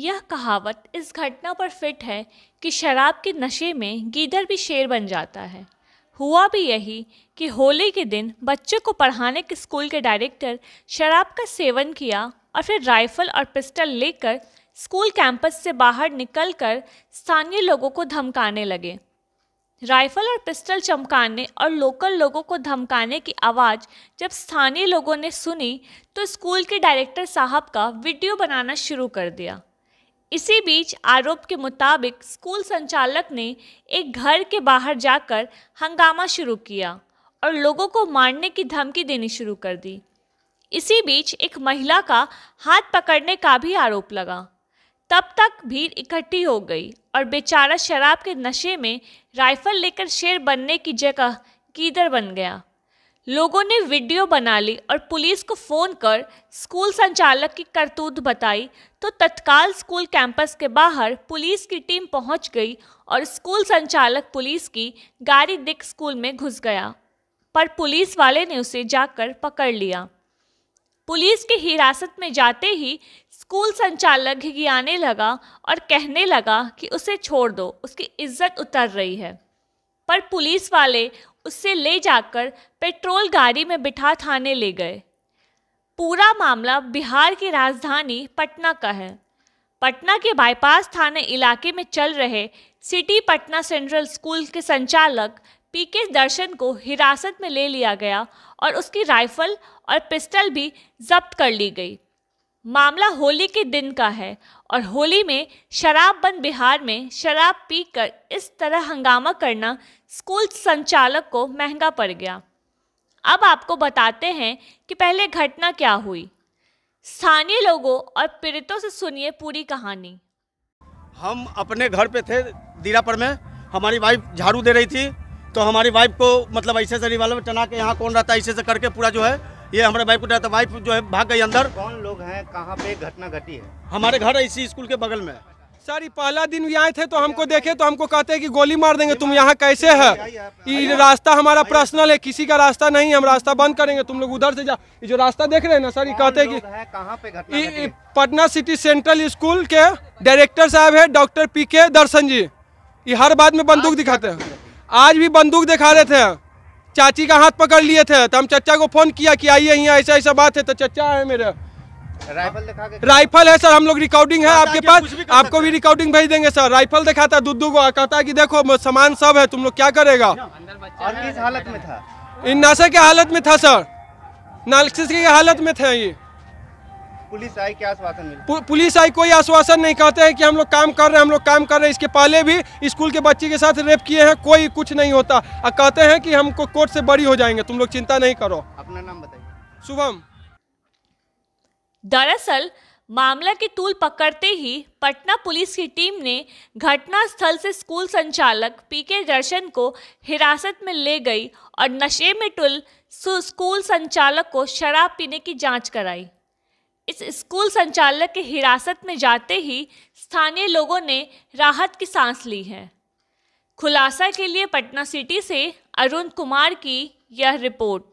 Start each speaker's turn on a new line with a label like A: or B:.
A: यह कहावत इस घटना पर फिट है कि शराब के नशे में गीदर भी शेर बन जाता है हुआ भी यही कि होली के दिन बच्चे को पढ़ाने के स्कूल के डायरेक्टर शराब का सेवन किया और फिर राइफल और पिस्टल लेकर स्कूल कैंपस से बाहर निकलकर स्थानीय लोगों को धमकाने लगे राइफल और पिस्टल चमकाने और लोकल लोगों को धमकाने की आवाज़ जब स्थानीय लोगों ने सुनी तो स्कूल के डायरेक्टर साहब का वीडियो बनाना शुरू कर दिया इसी बीच आरोप के मुताबिक स्कूल संचालक ने एक घर के बाहर जाकर हंगामा शुरू किया और लोगों को मारने की धमकी देनी शुरू कर दी इसी बीच एक महिला का हाथ पकड़ने का भी आरोप लगा तब तक भीड़ इकट्ठी हो गई और बेचारा शराब के नशे में राइफल लेकर शेर बनने की जगह कीदर बन गया लोगों ने वीडियो बना ली और पुलिस को फ़ोन कर स्कूल संचालक की करतूत बताई तो तत्काल स्कूल कैंपस के बाहर पुलिस की टीम पहुंच गई और स्कूल संचालक पुलिस की गाड़ी दिख स्कूल में घुस गया पर पुलिस वाले ने उसे जाकर पकड़ लिया पुलिस की हिरासत में जाते ही स्कूल संचालक घिघियाने लगा और कहने लगा कि उसे छोड़ दो उसकी इज्जत उतर रही है पर पुलिस वाले उससे ले जाकर पेट्रोल गाड़ी में बिठा थाने ले गए पूरा मामला बिहार की राजधानी पटना का है पटना के बाईपास थाने इलाके में चल रहे सिटी पटना सेंट्रल स्कूल के संचालक पी के दर्शन को हिरासत में ले लिया गया और उसकी राइफल और पिस्टल भी जब्त कर ली गई मामला होली के दिन का है और होली में शराब बंद बिहार में शराब पीकर इस तरह हंगामा करना स्कूल संचालक को महंगा पड़ गया अब आपको बताते हैं कि पहले घटना क्या हुई स्थानीय लोगों और पीड़ितों से सुनिए पूरी कहानी
B: हम अपने घर पे थे दीरापर में हमारी वाइफ झाड़ू दे रही थी तो हमारी वाइफ को मतलब ऐसे से रिवाल्वर टना के यहाँ कौन रहता है ऐसे से करके पूरा जो है ये हमारे वाइफ को डरा था वाइफ जो है भाग गई अंदर कौन लोग हैं कहाँ पे घटना घटी है हमारे घर है इसी स्कूल के बगल में सर पहला दिन भी आए थे तो हमको देखे तो हमको कहते हैं कि गोली मार देंगे तुम यहाँ कैसे है ये रास्ता हमारा पर्सनल है किसी का रास्ता नहीं हम रास्ता बंद करेंगे तुम लोग उधर से जा ये जो रास्ता देख रहे हैं ना सर ये कहते हैं कि है, पटना सिटी सेंट्रल स्कूल के डायरेक्टर साहब है डॉक्टर पी के दर्शन जी ये हर बात में बंदूक दिखाते हैं आज भी बंदूक दिखा रहे थे चाची का हाथ पकड़ लिए थे तो हम चाचा को फोन किया कि आइए यहाँ ऐसा ऐसा बात है तो चचा है मेरे राइफल दिखा राइफल है सर हम लोग रिकॉर्डिंग है हाँ, आपके पास भी आपको भी रिकॉर्डिंग भेज देंगे सर राइफल दिखाता दुद्धू को कहता कि देखो सामान सब है तुम लोग क्या करेगा हाँ, किस हालत में था इन नशे के हालत में था सर नाल की हालत में थे ये पुलिस आई क्या आश्वासन मिला पुलिस आई कोई आश्वासन नहीं कहते हैं कि हम लोग काम कर रहे हैं हम लोग काम कर रहे हैं इसके पहले भी स्कूल के बच्चे के साथ रेप किए हैं कोई कुछ नहीं होता और कहते हैं कि हमको कोर्ट से बड़ी हो जाएंगे तुम लोग चिंता नहीं करो अपना नाम
A: बताइए शुभम दरअसल मामला के तूल पकड़ते ही पटना पुलिस की टीम ने घटनास्थल से स्कूल संचालक पीके के दर्शन को हिरासत में ले गई और नशे में टुल स्कूल संचालक को शराब पीने की जांच कराई इस स्कूल संचालक के हिरासत में जाते ही स्थानीय लोगों ने राहत की सांस ली है खुलासा के लिए पटना सिटी से अरुण कुमार की यह रिपोर्ट